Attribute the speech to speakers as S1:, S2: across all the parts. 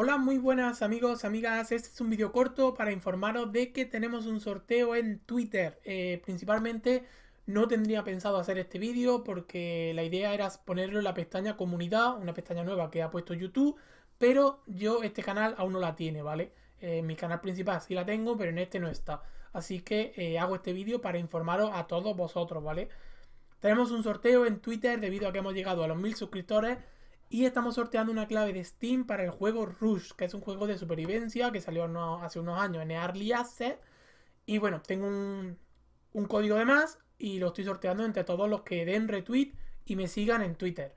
S1: Hola, muy buenas amigos, amigas. Este es un vídeo corto para informaros de que tenemos un sorteo en Twitter. Eh, principalmente no tendría pensado hacer este vídeo porque la idea era ponerlo en la pestaña comunidad, una pestaña nueva que ha puesto YouTube, pero yo este canal aún no la tiene, ¿vale? Eh, mi canal principal sí la tengo, pero en este no está. Así que eh, hago este vídeo para informaros a todos vosotros, ¿vale? Tenemos un sorteo en Twitter debido a que hemos llegado a los mil suscriptores y estamos sorteando una clave de Steam para el juego Rush, que es un juego de supervivencia que salió hace unos años en Early Access. Y bueno, tengo un, código de más y lo estoy sorteando entre todos los que den retweet y me sigan en Twitter.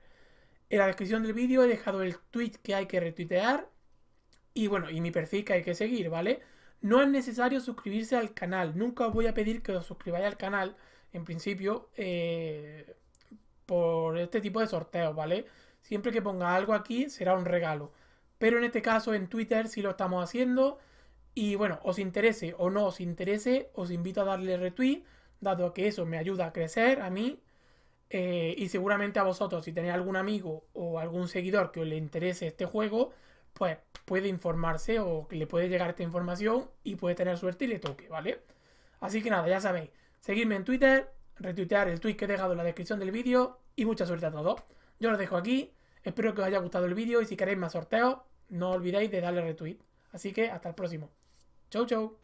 S1: En la descripción del vídeo he dejado el tweet que hay que retuitear y bueno, y mi perfil que hay que seguir, ¿vale? No es necesario suscribirse al canal, nunca os voy a pedir que os suscribáis al canal, en principio, eh, por este tipo de sorteos, ¿vale? Siempre que ponga algo aquí será un regalo. Pero en este caso en Twitter sí lo estamos haciendo. Y bueno, os interese o no os interese, os invito a darle retweet, dado que eso me ayuda a crecer a mí. Eh, y seguramente a vosotros, si tenéis algún amigo o algún seguidor que le interese este juego, pues puede informarse o le puede llegar esta información y puede tener suerte y le toque, ¿vale? Así que nada, ya sabéis, seguirme en Twitter, retuitear el tweet que he dejado en la descripción del vídeo y mucha suerte a todos. Yo lo dejo aquí. Espero que os haya gustado el vídeo y si queréis más sorteos, no olvidéis de darle retweet. Así que hasta el próximo. Chau, chau.